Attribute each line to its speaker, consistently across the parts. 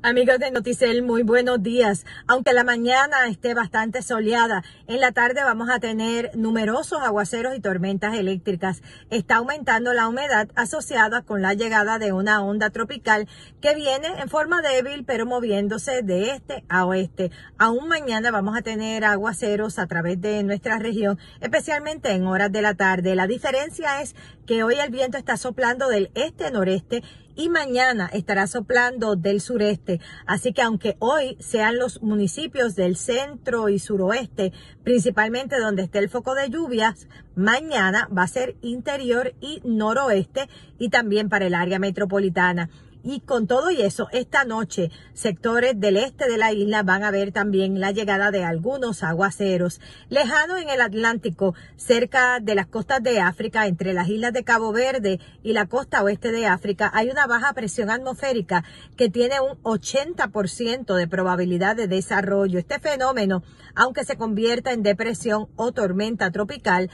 Speaker 1: Amigos de Noticel, muy buenos días. Aunque la mañana esté bastante soleada, en la tarde vamos a tener numerosos aguaceros y tormentas eléctricas. Está aumentando la humedad asociada con la llegada de una onda tropical que viene en forma débil pero moviéndose de este a oeste. Aún mañana vamos a tener aguaceros a través de nuestra región, especialmente en horas de la tarde. La diferencia es que hoy el viento está soplando del este-noreste y mañana estará soplando del sureste. Así que aunque hoy sean los municipios del centro y suroeste, principalmente donde esté el foco de lluvias, mañana va a ser interior y noroeste y también para el área metropolitana. Y con todo y eso, esta noche sectores del este de la isla van a ver también la llegada de algunos aguaceros. Lejano en el Atlántico, cerca de las costas de África, entre las islas de Cabo Verde y la costa oeste de África, hay una baja presión atmosférica que tiene un 80% de probabilidad de desarrollo. Este fenómeno, aunque se convierta en depresión o tormenta tropical,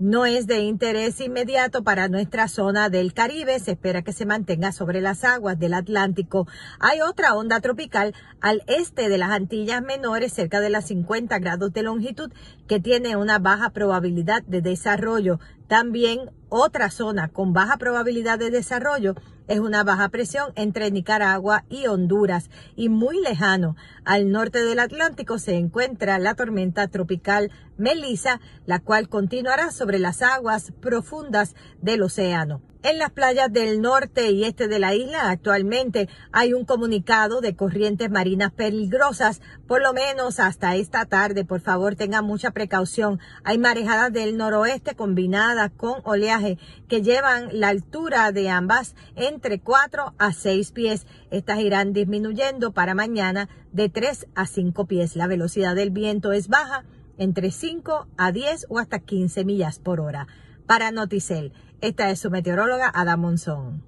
Speaker 1: no es de interés inmediato para nuestra zona del Caribe. Se espera que se mantenga sobre las aguas del Atlántico. Hay otra onda tropical al este de las Antillas Menores, cerca de las 50 grados de longitud, que tiene una baja probabilidad de desarrollo. También otra zona con baja probabilidad de desarrollo es una baja presión entre Nicaragua y Honduras y muy lejano al norte del Atlántico se encuentra la tormenta tropical Melissa, la cual continuará sobre las aguas profundas del océano. En las playas del norte y este de la isla actualmente hay un comunicado de corrientes marinas peligrosas, por lo menos hasta esta tarde. Por favor, tengan mucha precaución. Hay marejadas del noroeste combinadas con oleaje que llevan la altura de ambas entre 4 a 6 pies. Estas irán disminuyendo para mañana de 3 a 5 pies. La velocidad del viento es baja entre 5 a 10 o hasta 15 millas por hora. Para Noticel, esta es su meteoróloga Ada Monzón.